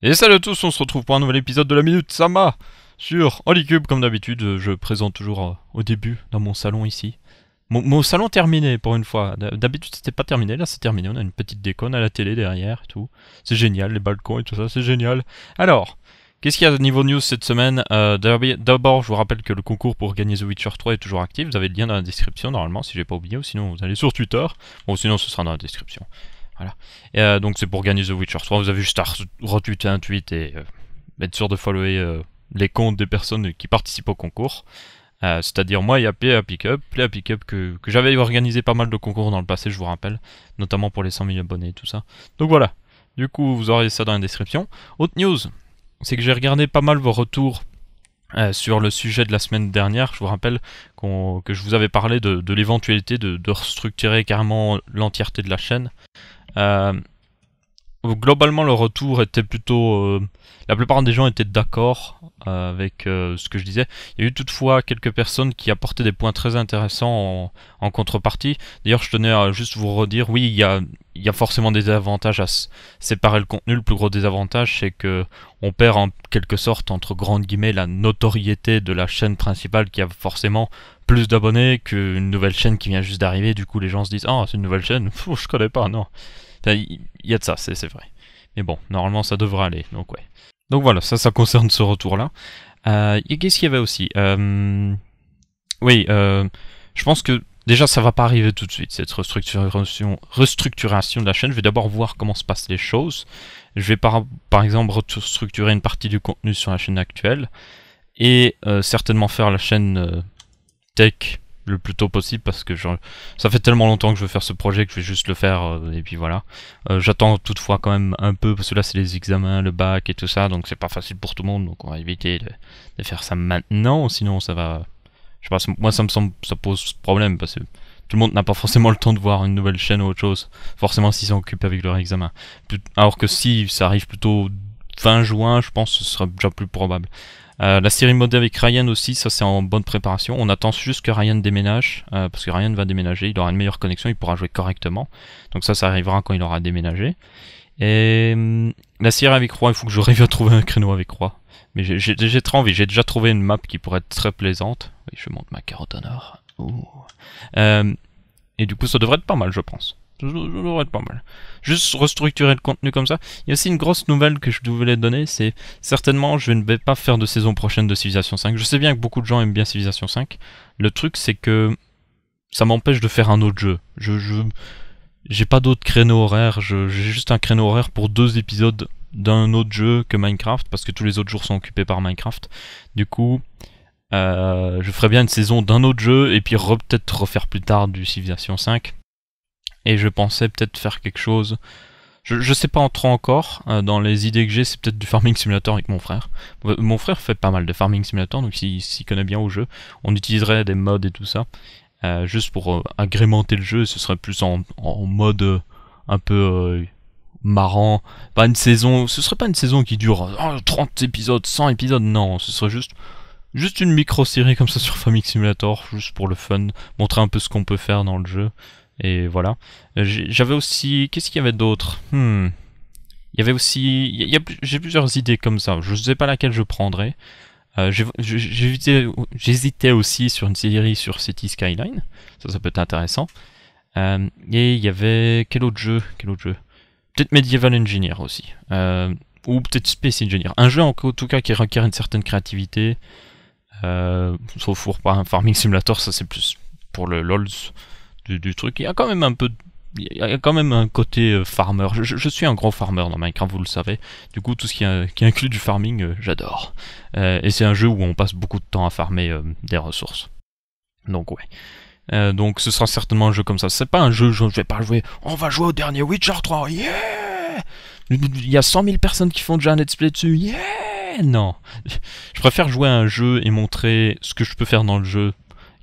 Et salut à tous, on se retrouve pour un nouvel épisode de la Minute Sama sur Holycube comme d'habitude, je présente toujours euh, au début dans mon salon ici. Mon, salon terminé pour une fois, d'habitude c'était pas terminé, là c'est terminé, on a une petite déconne à la télé derrière et tout. C'est génial, les balcons et tout ça, c'est génial. Alors, qu'est-ce qu'il y a de niveau news cette semaine euh, D'abord je vous rappelle que le concours pour gagner The Witcher 3 est toujours actif, vous avez le lien dans la description normalement si j'ai pas oublié, ou sinon vous allez sur Twitter, bon sinon ce sera dans la description. Et, euh, donc c'est pour gagner The Witcher 3. Vous avez juste à retweeter un tweet et euh, être sûr de follower euh, les comptes des personnes qui participent au concours. C'est-à-dire moi, il y a Play Pickup, Play à Pickup que, que j'avais organisé pas mal de concours dans le passé, je vous rappelle, notamment pour les 100 000 abonnés et tout ça. Donc voilà, du coup vous aurez ça dans la description. Autre news, c'est que j'ai regardé pas mal vos retours sur le sujet de la semaine dernière, je vous rappelle que je vous avais parlé de, l'éventualité de, de, restructurer carrément l'entièreté de la chaîne Um, Globalement, le retour était plutôt. Euh, la plupart des gens étaient d'accord euh, avec euh, ce que je disais. Il y a eu toutefois quelques personnes qui apportaient des points très intéressants en, contrepartie. D'ailleurs, je tenais à juste vous redire oui, il y a, forcément des avantages à séparer le contenu. Le plus gros désavantage, c'est que on perd en quelque sorte, entre grandes guillemets, la notoriété de la chaîne principale qui a forcément plus d'abonnés qu'une nouvelle chaîne qui vient juste d'arriver. Du coup, les gens se disent Ah, c'est une nouvelle chaîne, je connais pas, non. Il y a de ça, c'est vrai. Mais bon, normalement ça devrait aller, donc ouais. Donc voilà, ça, ça concerne ce retour-là. Euh, et qu'est-ce qu'il y avait aussi euh, Oui, euh, je pense que déjà ça va pas arriver tout de suite, cette restructuration, restructuration de la chaîne. Je vais d'abord voir comment se passent les choses. Je vais par, par exemple restructurer une partie du contenu sur la chaîne actuelle et certainement faire la chaîne tech le plus tôt possible parce que ça fait tellement longtemps que je veux faire ce projet que je vais juste le faire euh, et puis voilà. Euh, j'attends toutefois quand même un peu parce que là c'est les examens, le bac et tout ça donc c'est pas facile pour tout le monde donc on va éviter de, faire ça maintenant sinon ça va. Je sais moi ça me semble ça pose problème parce que tout le monde n'a pas forcément le temps de voir une nouvelle chaîne ou autre chose forcément s'ils s'occupent avec leur examen. Alors que si ça arrive plutôt fin juin je pense que ce sera déjà plus probable. Euh, la série modée avec Ryan aussi, ça c'est en bonne préparation. On attend juste que Ryan déménage, euh, parce que Ryan va déménager, il aura une meilleure connexion, il pourra jouer correctement. Donc ça, ça arrivera quand il aura déménagé. Et hum, la série avec Croix, il faut que je à trouver un créneau avec Roi. Mais j'ai très envie, j'ai déjà trouvé une map qui pourrait être très plaisante. Oui, je monte ma carotte en or. Euh, et du coup, ça devrait être pas mal, je pense. Ça devrait être pas mal. Juste restructurer le contenu comme ça. Il y a aussi une grosse nouvelle que je voulais donner, c'est certainement je ne vais pas faire de saison prochaine de Civilization 5. Je sais bien que beaucoup de gens aiment bien Civilization 5. Le truc c'est que ça m'empêche de faire un autre jeu. Je j'ai pas d'autre créneau horaire, j'ai juste un créneau horaire pour deux épisodes d'un autre jeu que Minecraft parce que tous les autres jours sont occupés par Minecraft. Du coup, euh, je ferais bien une saison d'un autre jeu et puis peut-être refaire plus tard du Civilization 5 et je pensais peut-être faire quelque chose. Je, sais pas en trop encore, euh, dans les idées que j'ai, c'est peut-être du Farming Simulator avec mon frère. Euh, mon frère fait pas mal de Farming Simulator, donc s'il s'y connaît bien au jeu, on utiliserait des mods et tout ça, euh, juste pour agrémenter le jeu, ce serait plus en, mode un peu marrant, pas une saison, ce serait pas une saison qui dure 30 épisodes, 100 épisodes, non, ce serait juste juste une micro-série comme ça sur Farming Simulator, juste pour le fun, montrer un peu ce qu'on peut faire dans le jeu. Et voilà. Euh, j'avais aussi. Qu'est-ce qu'il y avait d'autre hmm. Il y avait aussi. J'ai plusieurs idées comme ça. Je ne sais pas laquelle je prendrais. Euh, j'hésitais aussi sur une série sur City Skyline. Ça, ça peut être intéressant. Euh, et il y avait. Quel autre jeu Quel autre jeu Peut-être Medieval Engineer aussi. ou peut-être Space Engineer. Un jeu en tout cas qui requiert une certaine créativité. sauf pour un farming simulator, ça c'est plus pour le LOLs du, truc. Il y a quand même un peu, il y a quand même un côté euh, farmer. Je, suis un grand farmer dans Minecraft, vous le savez. Du coup, tout ce qui, euh, qui inclut du farming, euh, j'adore. et c'est un jeu où on passe beaucoup de temps à farmer des ressources. Donc ouais. donc ce sera certainement un jeu comme ça. C'est pas un jeu, je, je vais pas jouer. On va jouer au dernier Witcher 3, yeah Il y a 100 000 personnes qui font déjà un let's play dessus, yeah Non Je préfère jouer à un jeu et montrer ce que je peux faire dans le jeu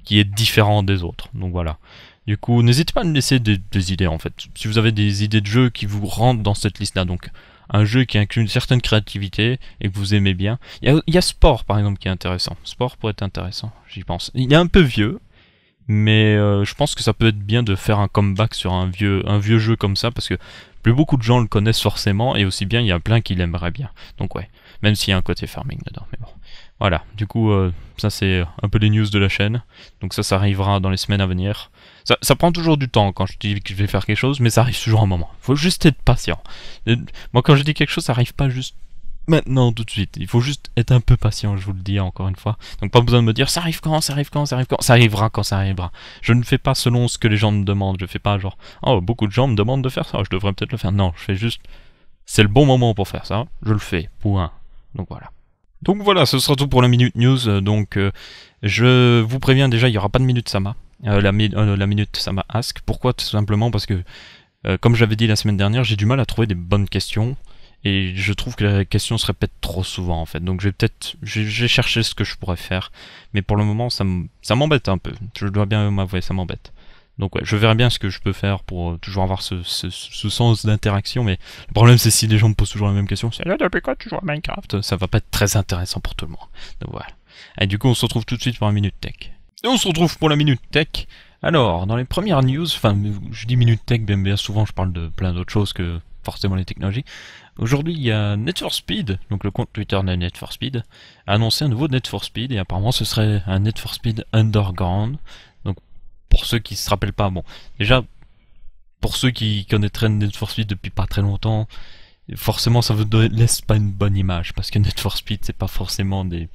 qui est différent des autres. Donc voilà. Du coup, n'hésitez pas à me laisser des, idées en fait. Si vous avez des idées de jeux qui vous rentrent dans cette liste-là, donc un jeu qui inclut une certaine créativité et que vous aimez bien. Il y, a, Sport par exemple qui est intéressant. Sport pourrait être intéressant, j'y pense. Il est un peu vieux, mais euh, je pense que ça peut être bien de faire un comeback sur un vieux, un vieux jeu comme ça parce que plus beaucoup de gens le connaissent forcément et aussi bien il y a plein qui l'aimeraient bien. Donc ouais, même s'il y a un côté farming dedans, mais bon. Voilà, du coup, euh, ça c'est un peu les news de la chaîne. Donc ça, ça arrivera dans les semaines à venir. Ça, prend toujours du temps quand je dis que je vais faire quelque chose, mais ça arrive toujours un moment. Il Faut juste être patient. Euh, moi, quand je dis quelque chose, ça arrive pas juste maintenant, tout de suite. Il faut juste être un peu patient, je vous le dis encore une fois. Donc pas besoin de me dire ça arrive quand, ça arrive quand, ça arrive quand. Ça arrivera quand ça arrivera. Je ne fais pas selon ce que les gens me demandent. Je fais pas genre, oh, beaucoup de gens me demandent de faire ça, je devrais peut-être le faire. Non, je fais juste, c'est le bon moment pour faire ça, je le fais, point. Donc voilà. Donc voilà, ce sera tout pour la Minute News. Euh, donc euh, je vous préviens déjà, il n'y aura pas de Minute Sama. Euh, euh, la, minute, ça m'a ask. Pourquoi Tout simplement parce que, euh, comme j'avais dit la semaine dernière, j'ai du mal à trouver des bonnes questions. Et je trouve que les questions se répètent trop souvent en fait. Donc j'ai peut-être, j'ai cherché ce que je pourrais faire, mais pour le moment ça m'embête un peu. Je dois bien m'avouer, ça m'embête. Donc ouais, je verrai bien ce que je peux faire pour toujours avoir ce, sens d'interaction. Mais le problème c'est si les gens me posent toujours la même question, c'est depuis quoi tu joues à Minecraft Ça va pas être très intéressant pour tout le monde. voilà. Et du coup on se retrouve tout de suite pour la minute tech. Et on se retrouve pour la Minute Tech. Alors, dans les premières news, enfin, je dis Minute Tech, bien, souvent je parle de plein d'autres choses que forcément les technologies. Aujourd'hui, il y a Net Speed, donc le compte Twitter de Net Speed, a annoncé un nouveau Net Speed, et apparemment ce serait un Net Speed Underground. Donc, pour ceux qui se rappellent pas, bon, déjà, pour ceux qui connaîtraient Net Speed depuis pas très longtemps, forcément ça vous laisse pas une bonne image, parce que Net for Speed, c'est pas forcément des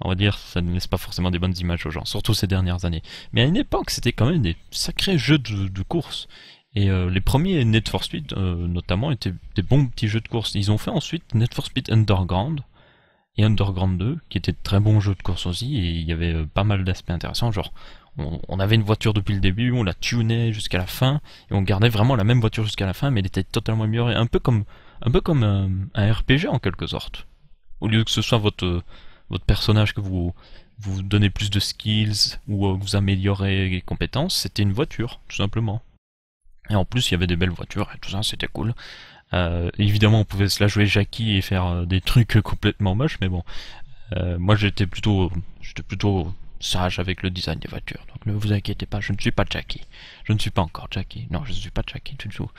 on va dire, ça ne laisse pas forcément des bonnes images aux gens, surtout ces dernières années. Mais à une époque, c'était quand même des sacrés jeux de, course. Et euh, les premiers Need for Speed, euh, notamment, étaient des bons petits jeux de course. Ils ont fait ensuite Need for Speed Underground et Underground 2, qui étaient de très bons jeux de course aussi, et il y avait euh, pas mal d'aspects intéressants, genre on, avait une voiture depuis le début, on la tunait jusqu'à la fin, et on gardait vraiment la même voiture jusqu'à la fin, mais elle était totalement améliorée, un peu comme, un, peu comme un RPG en quelque sorte. Au lieu que ce soit votre, votre personnage que vous vous donnez plus de skills ou euh, vous améliorez les compétences, c'était une voiture, tout simplement. Et en plus, il y avait des belles voitures et tout ça, c'était cool. Euh, évidemment, on pouvait se la jouer Jackie et faire euh, des trucs complètement moches, mais bon. moi, j'étais plutôt, j'étais plutôt sage avec le design des voitures. Donc ne vous inquiétez pas, je ne suis pas Jackie. Je ne suis pas encore Jackie. Non, je ne suis pas Jackie du tout.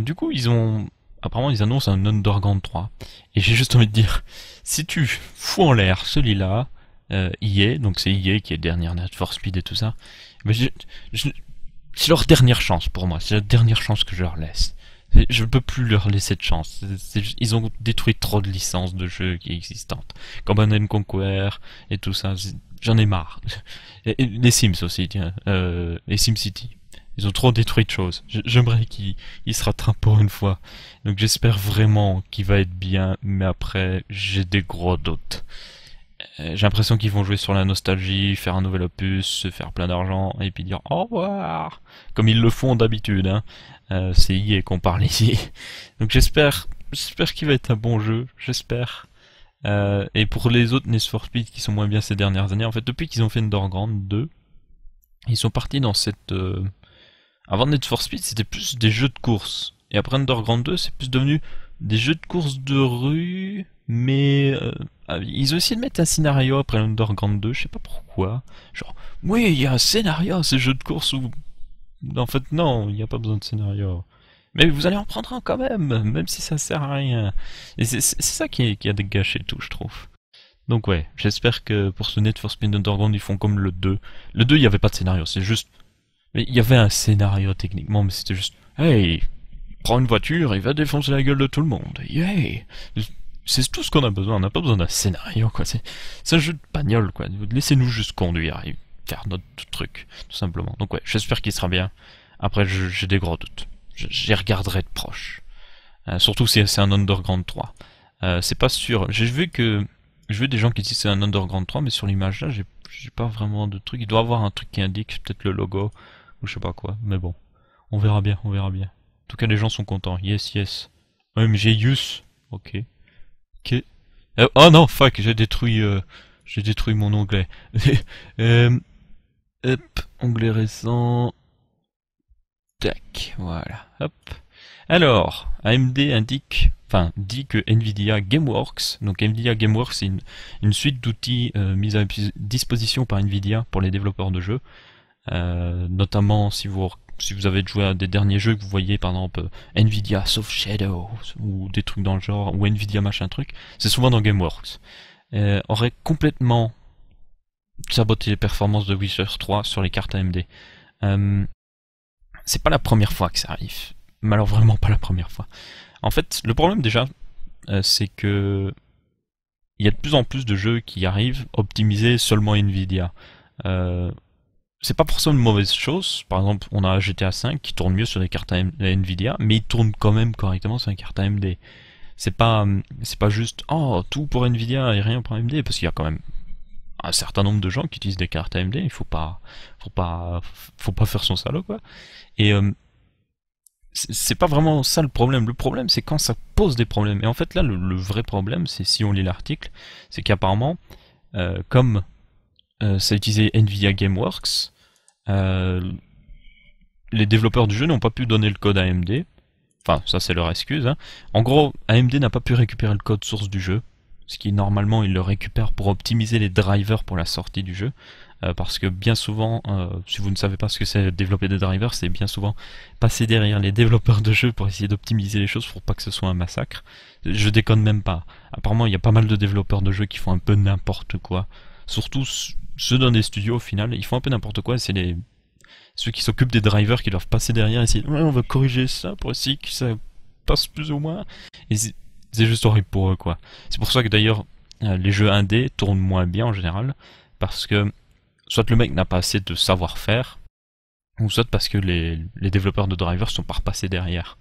du coup, ils ont apparemment ils annoncent un Underground 3. Et j'ai juste envie de dire, si tu fous en l'air celui-là, euh, EA, donc c'est EA qui est dernière Need for Speed et tout ça, mais c'est leur dernière chance pour moi, c'est la dernière chance que je leur laisse. Je ne peux plus leur laisser de chance. ils ont détruit trop de licences de jeux qui existantes. Comme un Conquer et tout ça. J'en ai marre. Et, les Sims aussi, tiens. Euh, les SimCity. Ils ont trop détruit de choses. J'aimerais qu'il se rattrape pour une fois. Donc j'espère vraiment qu'il va être bien, mais après, j'ai des gros doutes. Euh, j'ai l'impression qu'ils vont jouer sur la nostalgie, faire un nouvel opus, se faire plein d'argent, et puis dire au revoir, comme ils le font d'habitude. Hein. Euh, c'est IA qu'on parle ici. Donc j'espère, j'espère qu'il va être un bon jeu, j'espère. Euh, et pour les autres Need for Speed qui sont moins bien ces dernières années, en fait, depuis qu'ils ont fait Underground 2, ils sont partis dans cette avant Need for Speed, c'était plus des jeux de course. Et après Underground 2, c'est plus devenu des jeux de course de rue, mais euh, ah, ils ont essayé de mettre un scénario après Underground 2, je sais pas pourquoi. Genre, oui, il y a un scénario ces jeux de course où... En fait, non, il n'y a pas besoin de scénario. Mais vous allez en prendre un quand même, même si ça sert à rien. Et c'est ça qui, qui a dégâché tout, je trouve. Donc ouais, j'espère que pour ce Net for Speed Underground, ils font comme le 2. Le 2, il n'y avait pas de scénario, c'est juste il y avait un scénario techniquement, mais c'était juste Hey, prends une voiture et va défoncer la gueule de tout le monde. Yay! c'est tout ce qu'on a besoin, on n'a pas besoin d'un scénario, quoi. C'est un jeu de bagnole, quoi. Laissez-nous juste conduire et faire notre truc, tout simplement. Donc, ouais, j'espère qu'il sera bien. Après, j'ai des gros doutes. J'y regarderai de proche. Euh, surtout si c'est un Underground 3. Euh, c'est pas sûr. J'ai vu que. Je veux des gens qui disent c'est un Underground 3, mais sur l'image là, j'ai pas vraiment de truc. Il doit avoir un truc qui indique peut-être le logo ou je sais pas quoi, mais bon. On verra bien, on verra bien. En tout cas, les gens sont contents. Yes, yes. OMG, Yus. Ok. Ok. Euh, oh non, fuck, j'ai détruit, euh, j'ai détruit mon onglet. Euh, hop, onglet récent. Tac, voilà. Hop. Alors, AMD indique, enfin, dit que NVIDIA GameWorks, donc NVIDIA GameWorks, c'est une, une, suite d'outils mis à disposition par NVIDIA pour les développeurs de jeux. Euh, notamment si vous si vous avez joué à des derniers jeux que vous voyez par exemple euh, Nvidia Soft Shadow ou des trucs dans le genre ou Nvidia machin truc, c'est souvent dans Gameworks. Euh, aurait complètement saboté les performances de Witcher 3 sur les cartes AMD. Euh, c'est pas la première fois que ça arrive. Mais vraiment pas la première fois. En fait, le problème déjà, euh, c'est que il y a de plus en plus de jeux qui arrivent optimisés seulement Nvidia c'est pas forcément une mauvaise chose. Par exemple, on a GTA 5 qui tourne mieux sur des cartes Nvidia, mais il tourne quand même correctement sur une carte AMD. C'est pas, euh, c'est pas juste oh tout pour Nvidia et rien pour AMD, parce qu'il y a quand même un certain nombre de gens qui utilisent des cartes AMD. Il faut pas, faut pas, faut pas faire son salaud quoi. Et euh, c'est pas vraiment ça le problème. Le problème, c'est quand ça pose des problèmes. Et en fait, là, le, vrai problème, c'est si on lit l'article, c'est qu'apparemment, euh, comme euh, ça utilisait Nvidia GameWorks. Euh, les développeurs du jeu n'ont pas pu donner le code AMD. Enfin, ça c'est leur excuse. Hein. En gros, AMD n'a pas pu récupérer le code source du jeu, ce qui normalement ils le récupèrent pour optimiser les drivers pour la sortie du jeu. Euh, parce que bien souvent, si vous ne savez pas ce que c'est développer des drivers, c'est bien souvent passer derrière les développeurs de jeu pour essayer d'optimiser les choses pour pas que ce soit un massacre. Je déconne même pas. Apparemment, il y a pas mal de développeurs de jeux qui font un peu n'importe quoi surtout ceux dans des studios au final, ils font un peu n'importe quoi, c'est les ceux qui s'occupent des drivers qui doivent passer derrière et essayer ouais, on va corriger ça pour essayer que ça passe plus ou moins et c'est juste horrible pour eux quoi. C'est pour ça que d'ailleurs euh, les jeux indé tournent moins bien en général parce que soit le mec n'a pas assez de savoir-faire ou soit parce que les, développeurs de drivers sont pas repassés derrière.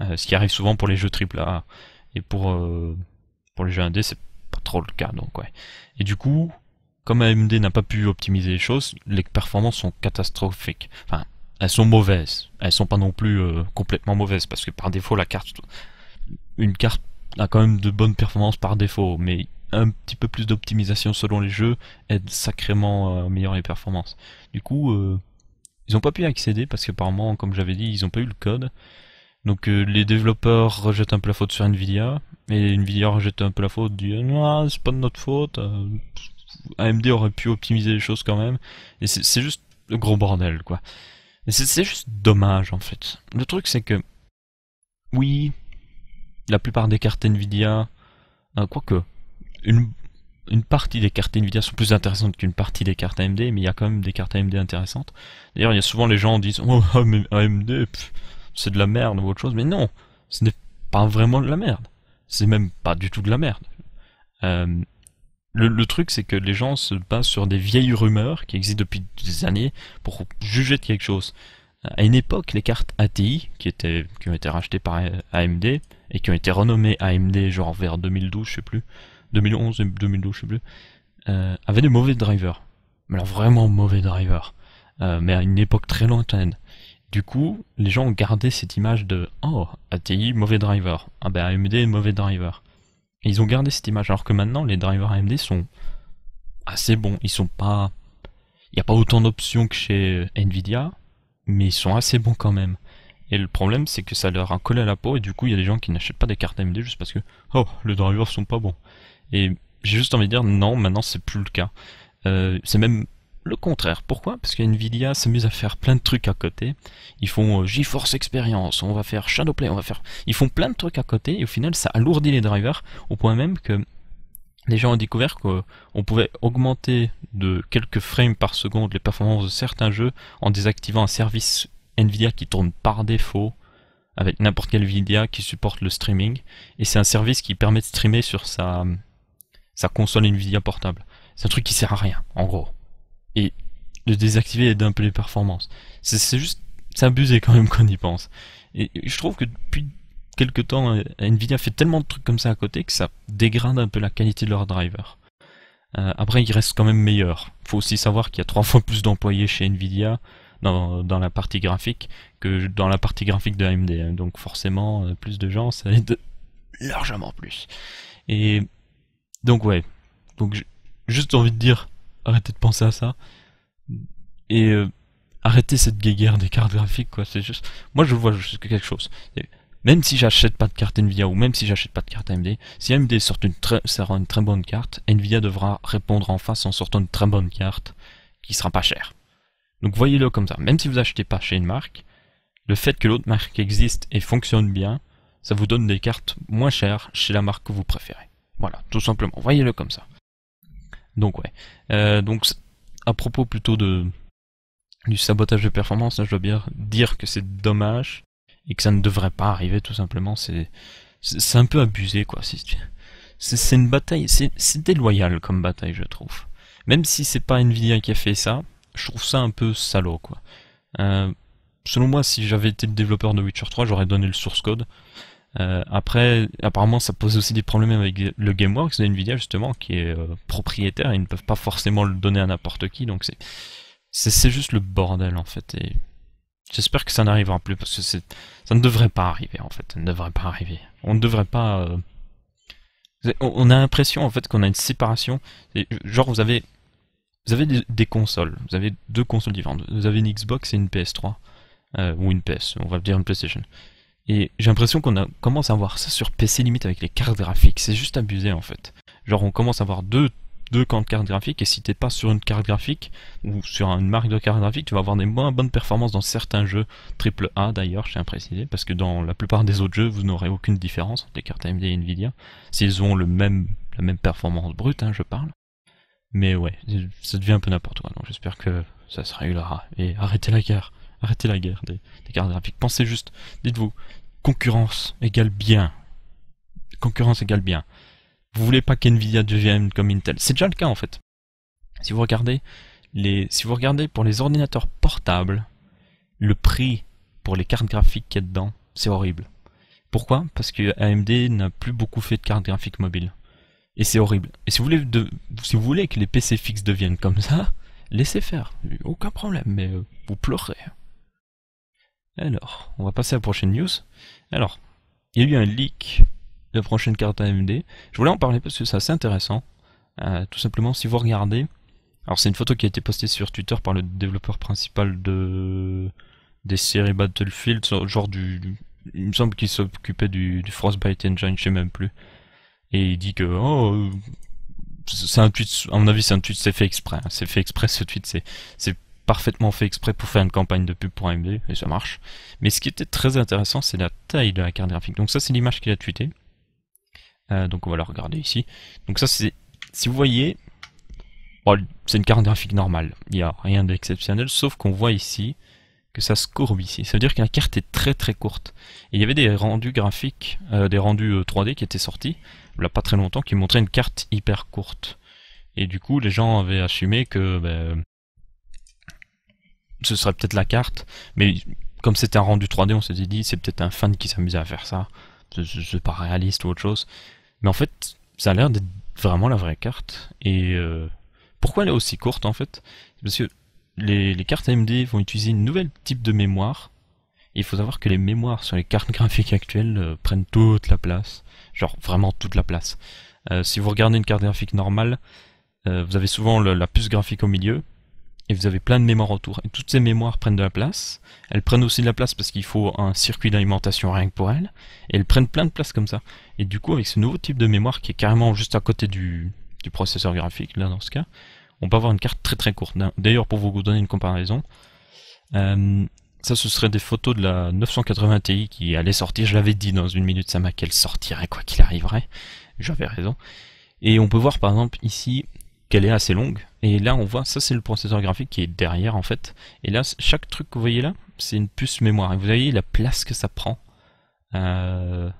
Euh, ce qui arrive souvent pour les jeux AAA et pour euh, pour les jeux indé c'est pas trop le cas donc ouais. Et du coup comme AMD n'a pas pu optimiser les choses, les performances sont catastrophiques. Enfin, elles sont mauvaises. Elles sont pas non plus euh, complètement mauvaises parce que par défaut la carte, une carte a quand même de bonnes performances par défaut, mais un petit peu plus d'optimisation selon les jeux aide sacrément euh, à améliorer les performances. Du coup, euh, ils n'ont pas pu accéder parce qu'apparemment, comme j'avais dit, ils n'ont pas eu le code. Donc les développeurs rejettent un peu la faute sur Nvidia, et Nvidia rejette un peu la faute, dit ah, c'est pas de notre faute, AMD aurait pu optimiser les choses quand même. Et c'est juste le gros bordel, quoi. Et c'est juste dommage, en fait. Le truc, c'est que, oui, la plupart des cartes Nvidia, euh, quoique, une, partie des cartes Nvidia sont plus intéressantes qu'une partie des cartes AMD, mais il y a quand même des cartes AMD intéressantes. D'ailleurs, il y a souvent les gens qui disent Oh, ah, mais AMD, c'est de la merde ou autre chose, mais non, ce n'est pas vraiment de la merde. C'est même pas du tout de la merde. Euh, le, truc, c'est que les gens se basent sur des vieilles rumeurs qui existent depuis des années pour juger de quelque chose. À une époque, les cartes ATI, qui, étaient, qui ont été rachetées par AMD, et qui ont été renommées AMD genre vers 2012, je sais plus, 2011, 2012, je sais plus, euh, avaient de mauvais drivers. Mais alors vraiment mauvais drivers. Euh, mais à une époque très lointaine. Du coup, les gens ont gardé cette image de « Oh, ATI, mauvais driver. Ah ben AMD, mauvais driver. » ils ont gardé cette image, alors que maintenant les drivers AMD sont assez bons. Ils sont pas. Il n'y a pas autant d'options que chez Nvidia, mais ils sont assez bons quand même. Et le problème, c'est que ça leur a collé à la peau, et du coup, il y a des gens qui n'achètent pas des cartes AMD juste parce que, oh, les drivers sont pas bons. Et j'ai juste envie de dire, non, maintenant c'est plus le cas. Euh, c'est même le contraire. Pourquoi Parce que Nvidia s'amuse à faire plein de trucs à côté. Ils font euh, GeForce Experience, on va faire Shadowplay, on va faire. Ils font plein de trucs à côté et au final ça alourdit les drivers au point même que les gens ont découvert qu'on pouvait augmenter de quelques frames par seconde les performances de certains jeux en désactivant un service Nvidia qui tourne par défaut avec n'importe quel Nvidia qui supporte le streaming. Et c'est un service qui permet de streamer sur sa, sa console Nvidia portable. C'est un truc qui sert à rien, en gros et de désactiver et peu les performances. C'est juste, c'est abusé quand même qu'on y pense. Et je trouve que depuis quelques temps, euh, Nvidia fait tellement de trucs comme ça à côté que ça dégrade un peu la qualité de leur driver. Euh, après, ils restent quand même meilleurs. Faut aussi savoir qu'il y a trois fois plus d'employés chez Nvidia dans, dans, la partie graphique que dans la partie graphique de AMD. Donc forcément, euh, plus de gens, ça aide largement plus. Et donc ouais, donc juste envie de dire, arrêtez de penser à ça. Et euh, arrêtez cette guéguerre des cartes graphiques, Moi, je vois juste quelque chose. Même si j'achète pas de carte Nvidia ou même si j'achète pas de carte AMD, si AMD sort une très, sera une très bonne carte, Nvidia devra répondre en face en sortant une très bonne carte qui sera pas chère. Donc voyez-le comme ça. Même si vous achetez pas chez une marque, le fait que l'autre marque existe et fonctionne bien, ça vous donne des cartes moins chères chez la marque que vous préférez. Voilà, tout simplement. Voyez-le comme ça. Donc ouais. Euh, donc à propos plutôt de du sabotage de performance, je dois bien dire que c'est dommage et que ça ne devrait pas arriver tout simplement. C'est c'est un peu abusé quoi. C'est une bataille, c'est déloyal comme bataille je trouve. Même si c'est pas Nvidia qui a fait ça, je trouve ça un peu salaud quoi. Euh, selon moi, si j'avais été le développeur de Witcher 3, j'aurais donné le source code euh, après, apparemment, ça pose aussi des problèmes avec le GameWorks de Nvidia justement, qui est propriétaire euh, propriétaire. Ils ne peuvent pas forcément le donner à n'importe qui, donc c'est juste le bordel en fait. Et j'espère que ça n'arrivera plus parce que ça ne devrait pas arriver en fait. ne devrait pas arriver. On ne devrait pas. Euh, on a l'impression en fait qu'on a une séparation. genre vous avez vous avez des, des, consoles. Vous avez deux consoles différentes. Vous avez une Xbox et une PS3 ou une PS. On va dire une PlayStation. Et j'ai l'impression qu'on commence à voir ça sur PC limite avec les cartes graphiques. C'est juste abusé en fait. Genre on commence à avoir deux, deux camps de cartes graphiques et si t'es pas sur une carte graphique ou sur une marque de carte graphique, tu vas avoir des moins bonnes performances dans certains jeux. Triple A d'ailleurs, je tiens à parce que dans la plupart des autres jeux, vous n'aurez aucune différence entre les cartes AMD et Nvidia. S'ils ont le même, la même performance brute, hein, je parle. Mais ouais, ça devient un peu n'importe quoi, donc j'espère que ça se réglera. Et arrêtez la guerre. Arrêtez la guerre des, cartes graphiques. Pensez juste, dites-vous, concurrence égale bien. Concurrence égale bien. Vous voulez pas qu'NVIDIA devienne comme Intel. C'est déjà le cas en fait. Si vous regardez les, si vous regardez pour les ordinateurs portables, le prix pour les cartes graphiques qu'il y a dedans, c'est horrible. Pourquoi Parce que AMD n'a plus beaucoup fait de cartes graphiques mobiles. Et c'est horrible. Et si vous, voulez si vous voulez que les PC fixes deviennent comme ça, laissez faire. Aucun problème, mais euh, vous pleurez. Alors, on va passer à la prochaine news. Alors, il y a eu un leak de la prochaine carte AMD. Je voulais en parler parce que c'est assez intéressant. Euh, tout simplement, si vous regardez, alors c'est une photo qui a été postée sur Twitter par le développeur principal de des séries Battlefield, genre du, il me semble qu'il s'occupait du, du, Frostbite Engine, je sais même plus. Et il dit que oh, euh, c'est un tweet, à mon avis c'est un tweet, c'est fait exprès. Hein. C'est fait exprès ce tweet, c'est parfaitement fait exprès pour faire une campagne de pub pour AMD, et ça marche. Mais ce qui était très intéressant, c'est la taille de la carte graphique. Donc ça, c'est l'image qu'il a tweetée. Euh, donc on va la regarder ici. Donc ça, c'est... Si vous voyez, c'est une carte graphique normale. Il n'y a rien d'exceptionnel, sauf qu'on voit ici que ça se courbe ici. Ça veut dire que la carte est très très courte. il y avait des rendus graphiques, euh, des rendus 3D euh, qui étaient sortis, a pas très longtemps, qui montraient une carte hyper courte. Et du coup, les gens avaient assumé que ben, ce serait peut-être la carte, mais comme c'était un rendu 3D, on s'était dit c'est peut-être un fan qui s'amusait à faire ça, c'est pas réaliste ou autre chose. Mais en fait, ça a l'air d'être vraiment la vraie carte. Et euh, pourquoi elle est aussi courte en fait Parce que les, cartes AMD vont utiliser une nouvelle type de mémoire. il faut savoir que les mémoires sur les cartes graphiques actuelles euh, prennent toute la place, genre vraiment toute la place. Euh, si vous regardez une carte graphique normale, vous avez souvent la puce graphique au milieu, et vous avez plein de mémoires autour. Et toutes ces mémoires prennent de la place. Elles prennent aussi de la place parce qu'il faut un circuit d'alimentation rien que pour elles. Et elles prennent plein de place comme ça. Et du coup, avec ce nouveau type de mémoire qui est carrément juste à côté du, processeur graphique, là dans ce cas, on peut avoir une carte très très courte. D'ailleurs, pour vous donner une comparaison, euh, ça ce serait des photos de la 980 Ti qui allait sortir. Je l'avais dit dans une minute, ça m'a qu'elle sortirait quoi qu'il arriverait. J'avais raison. Et on peut voir par exemple ici qu'elle est assez longue et là, on voit, ça c'est le processeur graphique qui est derrière en fait. Et là, chaque truc que vous voyez là, c'est une puce mémoire. Et vous voyez la place que ça prend. Euh,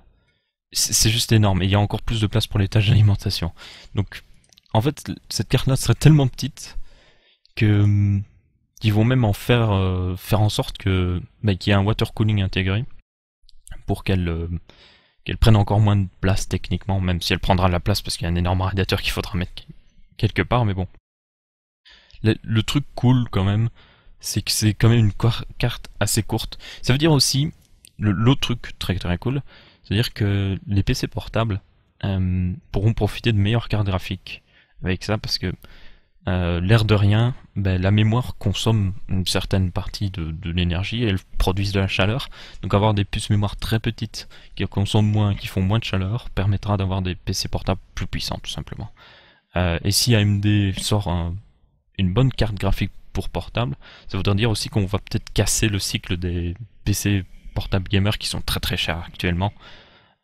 c'est juste énorme. Et il y a encore plus de place pour les tâches d'alimentation. Donc, en fait, cette carte-là serait tellement petite que ils vont même en faire euh, faire en sorte que bah, qu'il y ait un water cooling intégré pour qu'elle euh, qu'elle prenne encore moins de place techniquement, même si elle prendra de la place parce qu'il y a un énorme radiateur qu'il faudra mettre quelque part, mais bon le, truc cool quand même, c'est que c'est quand même une carte assez courte. Ça veut dire aussi, l'autre truc très très cool, c'est-à-dire que les PC portables euh, pourront profiter de meilleures cartes graphiques avec ça, parce que euh, l'air de rien, ben, la mémoire consomme une certaine partie de, de l'énergie, elle produisent de la chaleur, donc avoir des puces mémoire très petites qui consomment moins, qui font moins de chaleur, permettra d'avoir des PC portables plus puissants tout simplement. Euh, et si AMD sort un une bonne carte graphique pour portable, ça voudrait dire aussi qu'on va peut-être casser le cycle des PC portables gamers qui sont très très chers actuellement.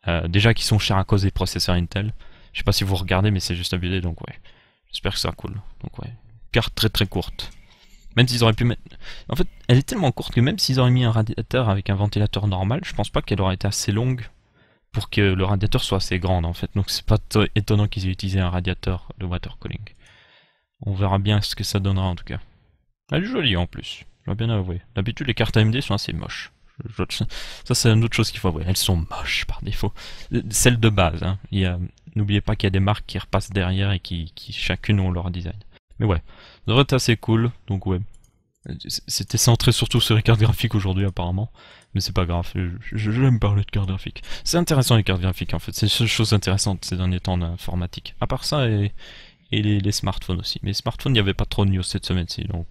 Euh, déjà qui sont chers à cause des processeurs Intel. Je sais pas si vous regardez, mais c'est juste abusé, donc ouais. J'espère que ça cool. Donc ouais, carte très très courte. Même s'ils auraient pu mettre... En fait, elle est tellement courte que même s'ils auraient mis un radiateur avec un ventilateur normal, je pense pas qu'elle aurait été assez longue pour que le radiateur soit assez grand en fait. Donc c'est pas étonnant qu'ils aient utilisé un radiateur de water cooling. On verra bien ce que ça donnera en tout cas. Elle est jolie en plus, je dois bien avouer. D'habitude les cartes AMD sont assez moches. ça c'est une autre chose qu'il faut avouer. Elles sont moches par défaut. Celles de base. Hein. N'oubliez pas qu'il y a des marques qui repassent derrière et qui, chacune ont leur design. Mais ouais, ça devrait être assez cool. Donc ouais, c'était centré surtout sur les cartes graphiques aujourd'hui apparemment, mais c'est pas grave, j'aime parler de cartes graphiques. C'est intéressant les cartes graphiques en fait, c'est une chose intéressante ces derniers temps d'informatique. À part ça, et et les, smartphones aussi. Mais smartphones, il n'y avait pas trop de news cette semaine-ci, donc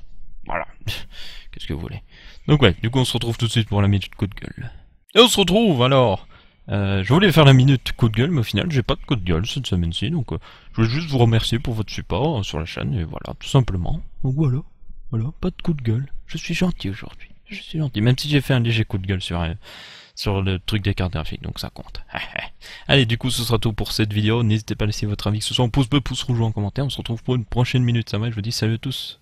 voilà. Qu'est-ce que vous voulez. Donc ouais, du coup on se retrouve tout de suite pour la minute coup de gueule. Et on se retrouve alors euh, je voulais faire la minute coup de gueule, mais au final, j'ai pas de coup de gueule cette semaine-ci, donc euh, je voulais juste vous remercier pour votre support hein, sur la chaîne, et voilà, tout simplement. Donc voilà, voilà, pas de coup de gueule. Je suis gentil aujourd'hui. Je suis gentil, même si j'ai fait un léger coup de gueule sur, euh, sur le truc des cartes graphiques, donc ça compte. Allez, du coup, ce sera tout pour cette vidéo. N'hésitez pas à laisser votre avis, que ce soit en pouce bleu, pouce rouge ou en commentaire. On se retrouve pour une prochaine minute. Ça va, je vous dis salut à tous.